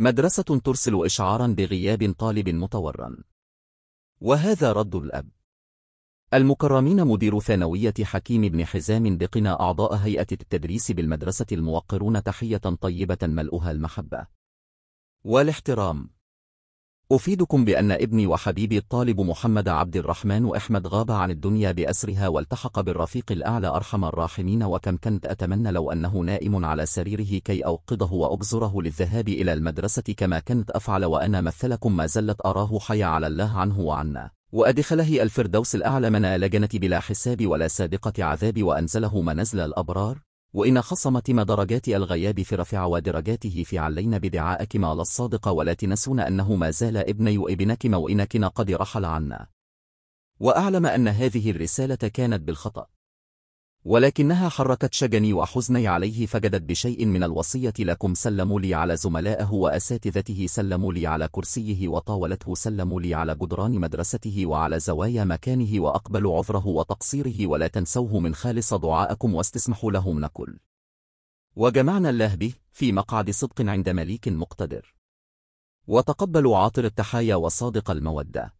مدرسة ترسل إشعارا بغياب طالب متورا وهذا رد الأب المكرمين مدير ثانوية حكيم بن حزام بقنا أعضاء هيئة التدريس بالمدرسة الموقرون تحية طيبة ملؤها المحبة والاحترام أفيدكم بأن ابني وحبيبي الطالب محمد عبد الرحمن أحمد غاب عن الدنيا بأسرها والتحق بالرفيق الأعلى أرحم الراحمين وكم كنت أتمنى لو أنه نائم على سريره كي أوقظه وأبزره للذهاب إلى المدرسة كما كنت أفعل وأنا مثلكم ما زلت أراه حيا على الله عنه وعنا وأدخله الفردوس الأعلى من لجنة بلا حساب ولا سابقة عذاب وأنزله منزل الأبرار وإن خصمت ما درجات الغياب في رفع ودرجاته في علين بدعائكما للصادق ولا تنسون أنه ما زال ابني وابنك وإنكنا قد رحل عنا وأعلم أن هذه الرسالة كانت بالخطأ ولكنها حركت شجني وحزني عليه فجدت بشيء من الوصية لكم سلموا لي على زملائه وأساتذته سلموا لي على كرسيه وطاولته سلموا لي على جدران مدرسته وعلى زوايا مكانه وأقبلوا عذره وتقصيره ولا تنسوه من خالص دعاءكم واستسمحوا له من كل وجمعنا الله به في مقعد صدق عند مليك مقتدر وتقبلوا عاطر التحايا وصادق المودة